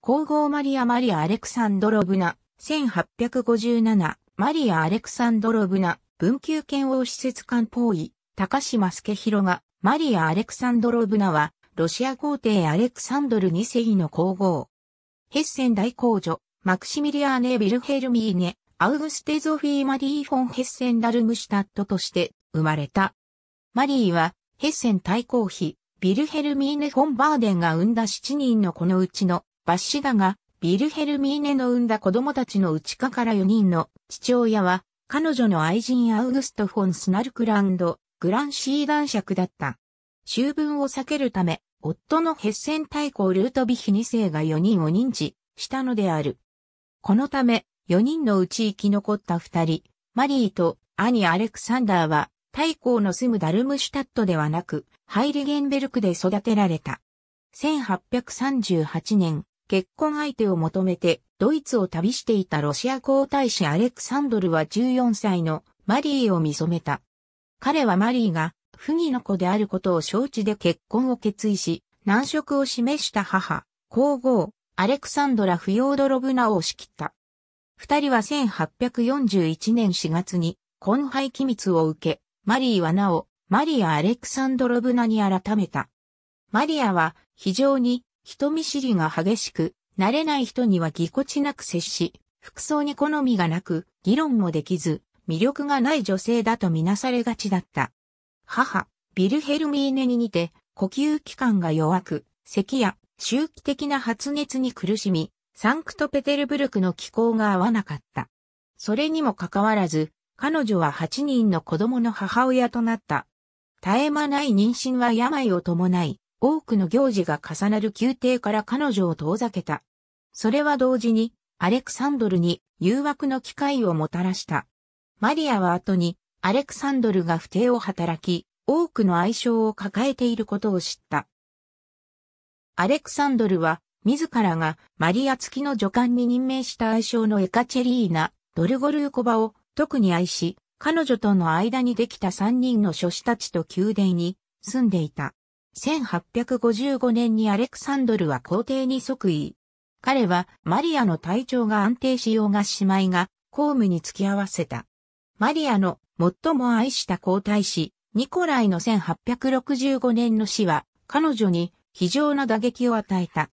皇后マリア・マリア・アレクサンドロブナ、1857、マリア・アレクサンドロブナ、文久健王使節官ポーイ、高島助広が、マリア・アレクサンドロブナは、ロシア皇帝アレクサンドル2世の皇后。ヘッセン大公女、マクシミリアーネ・ビルヘルミーネ、アウグステ・ゾフィー・マリー・フォン・ヘッセン・ダルムシュタットとして生まれた。マリーは、ヘッセン大公妃、ビルヘルミーネ・フォン・バーデンが生んだ7人のこのうちのバッシだが、ビルヘルミーネの産んだ子供たちのうちかから4人の父親は、彼女の愛人アウグスト・フォン・スナルクランド、グランシー男爵だった。終分を避けるため、夫のヘッセン大公ルートビヒ2世が4人を認知したのである。このため、4人のうち生き残った2人、マリーと兄アレクサンダーは、大公の住むダルムシュタットではなく、ハイリゲンベルクで育てられた。1838年、結婚相手を求めてドイツを旅していたロシア皇太子アレクサンドルは14歳のマリーを見染めた。彼はマリーが不義の子であることを承知で結婚を決意し、難色を示した母、皇后、アレクサンドラ・フヨードロブナを仕切った。二人は1841年4月に婚配機密を受け、マリーはなお、マリア・アレクサンドロブナに改めた。マリアは非常に人見知りが激しく、慣れない人にはぎこちなく接し、服装に好みがなく、議論もできず、魅力がない女性だとみなされがちだった。母、ビルヘルミーネに似て、呼吸器官が弱く、咳や周期的な発熱に苦しみ、サンクトペテルブルクの気候が合わなかった。それにもかかわらず、彼女は8人の子供の母親となった。絶え間ない妊娠は病を伴い、多くの行事が重なる宮廷から彼女を遠ざけた。それは同時に、アレクサンドルに誘惑の機会をもたらした。マリアは後に、アレクサンドルが不定を働き、多くの愛称を抱えていることを知った。アレクサンドルは、自らがマリア付きの女官に任命した愛称のエカチェリーナ、ドルゴルーコバを特に愛し、彼女との間にできた三人の諸子たちと宮殿に住んでいた。1855年にアレクサンドルは皇帝に即位。彼はマリアの体調が安定しようがしまいが、公務に付き合わせた。マリアの最も愛した皇太子、ニコライの1865年の死は、彼女に非常な打撃を与えた。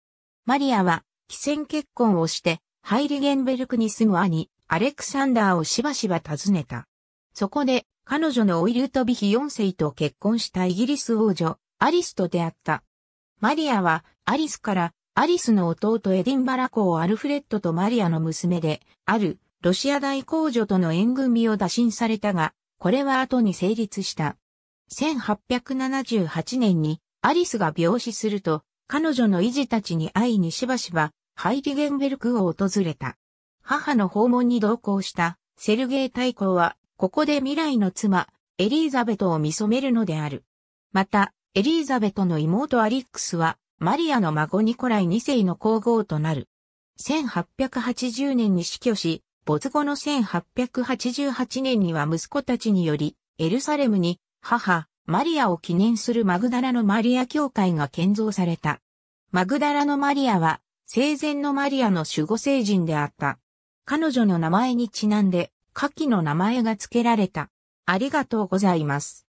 マリアは、既戦結婚をして、ハイリゲンベルクに住む兄、アレクサンダーをしばしば訪ねた。そこで、彼女のオイルトビヒ4世と結婚したイギリス王女、アリスと出会った。マリアはアリスからアリスの弟エディンバラ公アルフレッドとマリアの娘であるロシア大公女との縁組を打診されたが、これは後に成立した。1878年にアリスが病死すると、彼女の維持たちに会いにしばしばハイリゲンベルクを訪れた。母の訪問に同行したセルゲイ大公は、ここで未来の妻、エリーザベトを見染めるのである。また、エリーザベトの妹アリックスは、マリアの孫ニコライ2世の皇后となる。1880年に死去し、没後の1888年には息子たちにより、エルサレムに母、マリアを記念するマグダラのマリア教会が建造された。マグダラのマリアは、生前のマリアの守護聖人であった。彼女の名前にちなんで、下記の名前が付けられた。ありがとうございます。